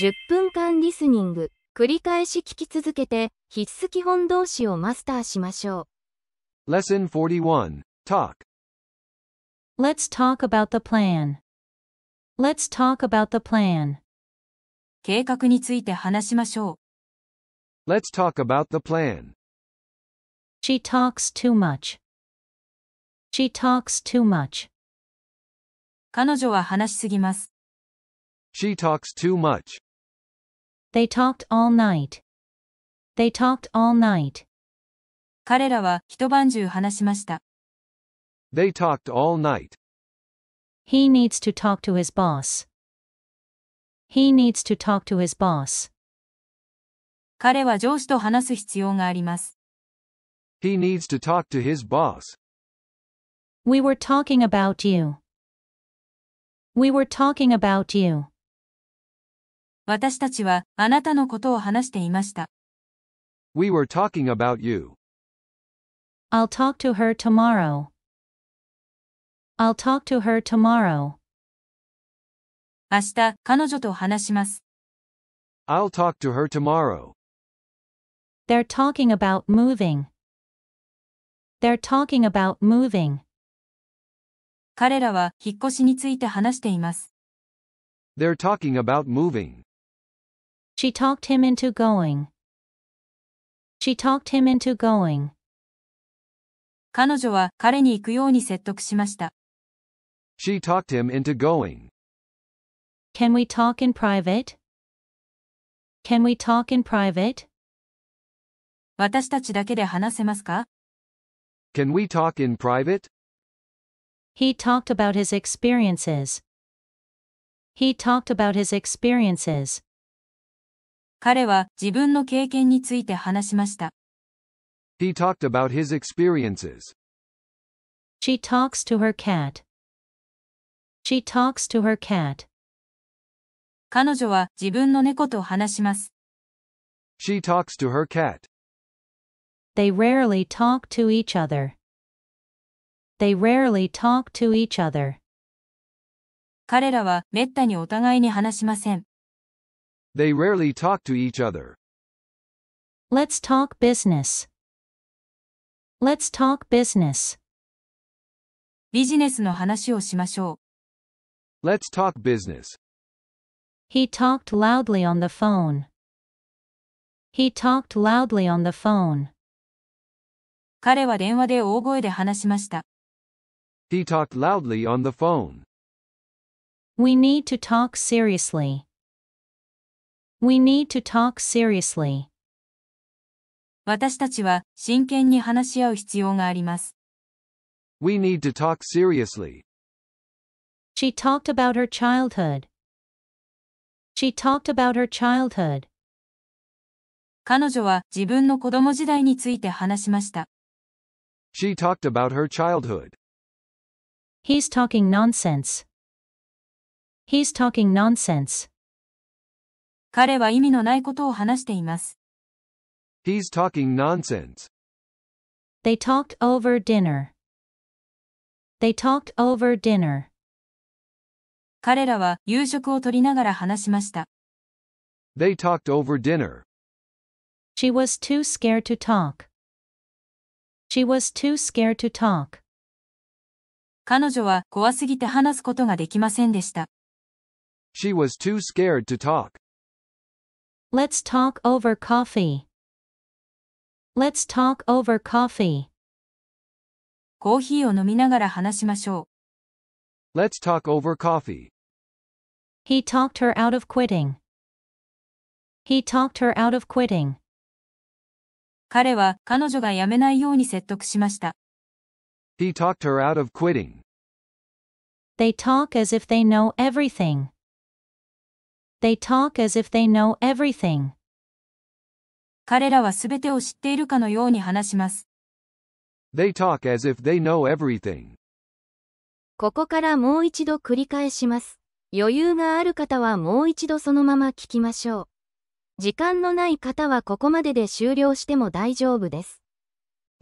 10分間リスニング。繰り返し聞き続けて、必須基本動詞をマスターしましょう。Lesson 41 Talk Let's talk about the plan. Let's talk about the plan. 計画について話しましょう。Let's talk about the plan. She talks too much. She talks too much. 彼女は話しすぎます。She talks too much. They talked all night. They talked all night. 彼らは一晩中話しました。They talked all night. He needs to talk to his boss. He needs to talk to his boss. 彼は上司と話す必要があります。He needs to talk to his boss. We were talking about you. We were talking about you. 私たちはあなたのことを話していました。We were talking about you. I'll talk to her tomorrow. I'll talk to her tomorrow. 明日、彼女と話します。I'll talk to her tomorrow. They're talking about moving. They're talking about moving. 彼らは引っ越しについて話しています。They're talking about moving. She talked him into going. She talked him into going. 彼女は彼に行くように説得しました。She talked him into going. Can we talk in private? Can we talk in private? 私たちだけで話せますか Can we talk in private? He talked about his experiences. He talked about his experiences. 彼は自分の経験について話しました。He talked about his experiences. She talks to her cat. She talks to her cat. 彼女は自分の猫と話します。She talks to her cat. They rarely talk to each other. They rarely talk to each other. 彼らはめったにお互いに話しません。They rarely talk to each other. Let's talk business. Let's talk business. let us talk business. He talked loudly on the phone. He talked loudly on the phone. He talked loudly on the phone. We need to talk seriously. We need to talk seriously. 私たちは真剣に話し合う必要があります。We need to talk seriously. She talked about her childhood. She talked about her childhood. 彼女は自分の子供時代について話しました。She talked about her childhood. He's talking nonsense. He's talking nonsense. 彼は意味のないことを話しています。He's talking nonsense. They talked over dinner. They talked over dinner. 彼らは夕食をとりながら話しました。They talked over dinner. She was too scared to talk. She was too scared to talk. 彼女は怖すぎて話すことができませんでした。She was too scared to talk. Let's talk over coffee. Let's talk over coffee. コーヒーを飲みながら話しましょう。Let's talk over coffee. He talked her out of quitting. He talked her out of quitting. 彼は彼女が辞めないように説得しました。He talked her out of quitting. They talk as if they know everything. They talk as if they know everything. 彼らはすべてを知っているかのように話します。They talk as if they know everything. ここからもう一度繰り返します。余裕がある方はもう一度そのまま聞きましょう。時間のない方はここまでで終了しても大丈夫です。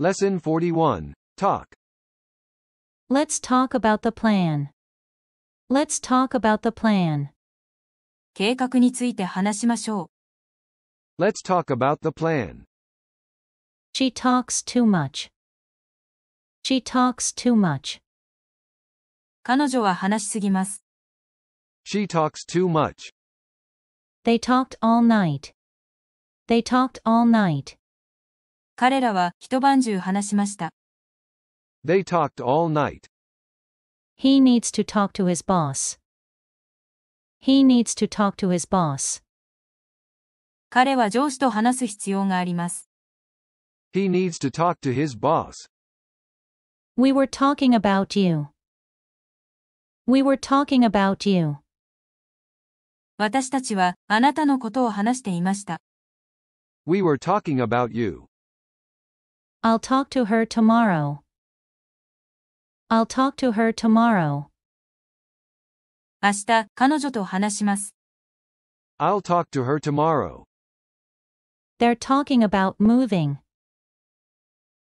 Lesson 41 Talk Let's talk about the plan. Let's talk about the plan. 計画について話しましょう。Let's talk about the plan. She talks too much. She talks too much. 彼女は話しすぎます。She talks too much. They talked all night. They talked all night. 彼らは一晩中話しました。They talked all night. He needs to talk to his boss. He needs to talk to his boss. 彼は上司と話す必要があります。He needs to talk to his boss. We were talking about you. We were talking about you. 私たちはあなたのことを話していました。We were talking about you. I'll talk to her tomorrow. I'll talk to her tomorrow. 明日、彼女と話します。I'll talk to her tomorrow. They're talking about moving.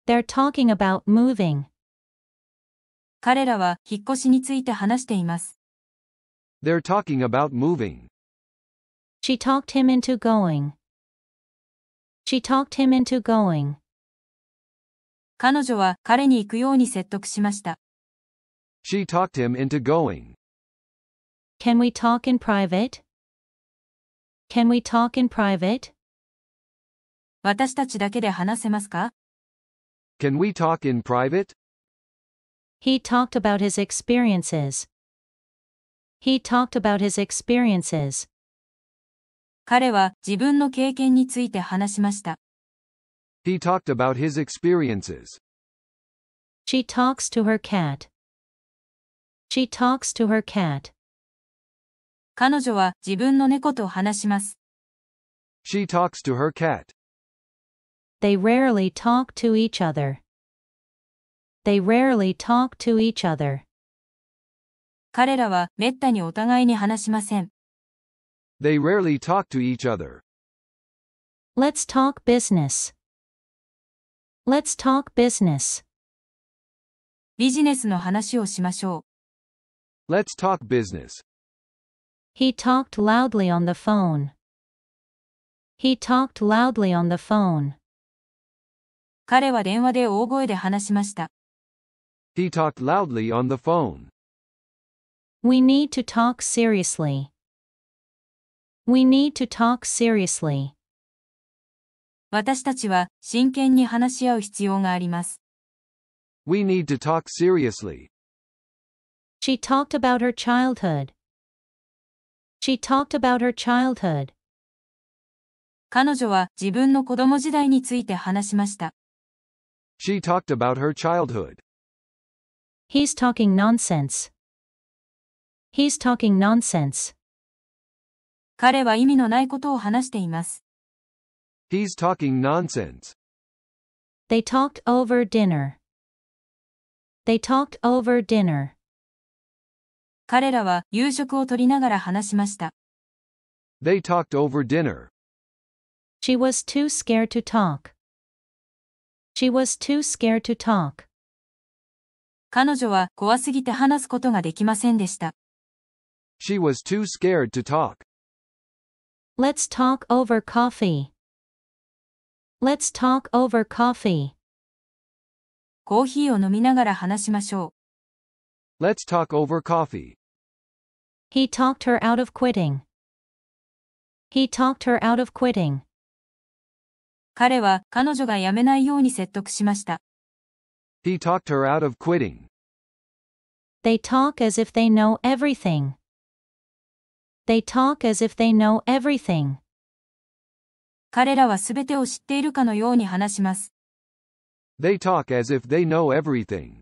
They're talking about moving. 彼らは引っ越しについて話しています。They're talking about moving. She talked him into going. She talked him into going. 彼女は彼に行くように説得しました。She talked him into going. Can we talk in private? Can we talk in private? 私たちだけで話せますか Can we talk in private? He talked about his experiences. He talked about his experiences. 彼は自分の経験について話しました。He talked about his experiences. She talks to her cat. She talks to her cat. 彼女は自分の猫と話します。She talks to her cat. They rarely talk to each other. They rarely talk to each other. 彼らはめったにお互いに話しません。They rarely talk to each other. Let's talk business. Let's talk business. ビジネスの話をしましょう。Let's talk business. He talked loudly on the phone. He talked loudly on the phone. 彼は電話で大声で話しました。He talked loudly on the phone. We need to talk seriously. We need to talk seriously. 私たちは真剣に話し合う必要があります。We need to talk seriously. She talked about her childhood. She talked about her childhood. 彼女は自分の子供時代について話しました。She talked about her childhood. He's talking nonsense. He's talking nonsense. 彼は意味のないことを話しています。He's talking nonsense. They talked over dinner. They talked over dinner. 彼らは夕食をとりながら話しました。They talked over dinner. She was too scared to talk. She was too scared to talk. 彼女は怖すぎて話すことができませんでした。She was too scared to talk. Let's talk over coffee. Let's talk over coffee. コーヒーを飲みながら話しましょう。Let's talk over coffee. He talked her out of quitting. He talked her out of quitting. 彼は彼女が辞めないように説得しました。He talked her out of quitting. They talk as if they know everything. They talk as if they know everything. 彼らはすべてを知っているかのように話します。They talk as if they know everything.